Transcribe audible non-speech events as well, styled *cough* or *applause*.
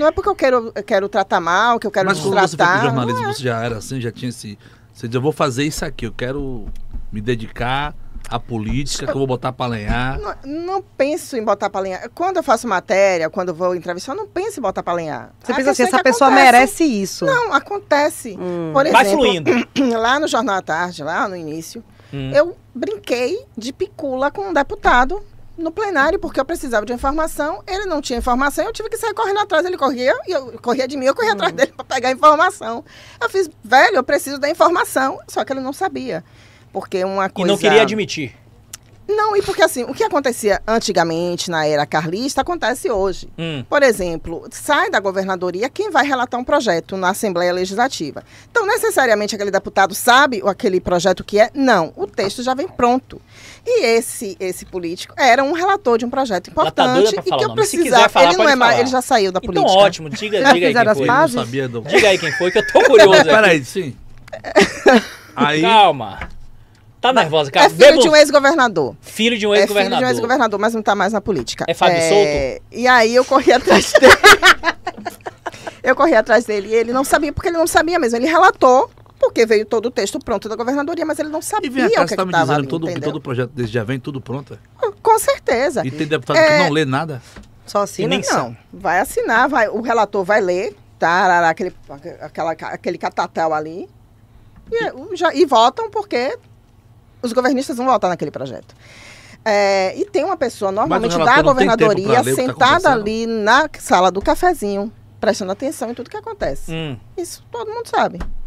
Não é porque eu quero, eu quero tratar mal, que eu quero Mas quando você foi pro jornalismo, é. você já era assim, já tinha esse... Você diz, eu vou fazer isso aqui, eu quero me dedicar à política, que eu vou botar para lenhar. Não, não, penso em botar para lenhar. Quando eu faço matéria, quando eu vou entrevistar, eu não penso em botar para lenhar. Você pensa assim, essa pessoa acontece. merece isso. Não, acontece. Hum. Por exemplo, Vai fluindo. *clears throat* lá no Jornal à Tarde, lá no início, hum. eu brinquei de picula com um deputado no plenário porque eu precisava de informação, ele não tinha informação, eu tive que sair correndo atrás, ele corria, e eu corria de mim, eu corria uhum. atrás hum. dele para pegar informação. Eu fiz, velho, eu preciso da informação, só que ele não sabia. Porque uma coisa E não queria admitir. Não, e porque assim, o que acontecia antigamente na era carlista acontece hoje. Hum. Por exemplo, sai da governadoria quem vai relatar um projeto na Assembleia Legislativa. Então, necessariamente aquele deputado sabe aquele projeto que é? Não texto já vem pronto. E esse esse político era um relator de um projeto tá importante e que eu precisava. Falar, ele não é mais, ele já saiu da então, política. Então ótimo, diga, diga aí quem foi. Não sabia, Diga aí quem foi que eu tô curioso. Peraí, sim. aí... Calma. Tá nervosa, é cara. É filho Bebo... de um ex-governador. Filho de um ex-governador. É filho de um ex-governador, mas não tá mais na política. É Fábio é... Souto? E aí eu corri atrás *laughs* dele. eu corri atrás dele e ele não sabia, porque ele não sabia mesmo. Ele relatou porque veio todo o texto pronto da governadoria, mas ele não sabia e cá, o que é estava tá me dizendo ali, todo, todo o projeto desde já vem tudo pronto? É? Hum, com certeza. E tem deputado é... que não lê nada? Só assina? nem não, sabe. vai assinar, vai, o relator vai ler, tá, aquele, aquela, aquele catatal ali, e, é, já, e votam porque os governistas vão votar naquele projeto. É, e tem uma pessoa normalmente da governadoria tá sentada tá ali na sala do cafezinho, prestando atenção em tudo que acontece. Hum. Isso todo mundo sabe.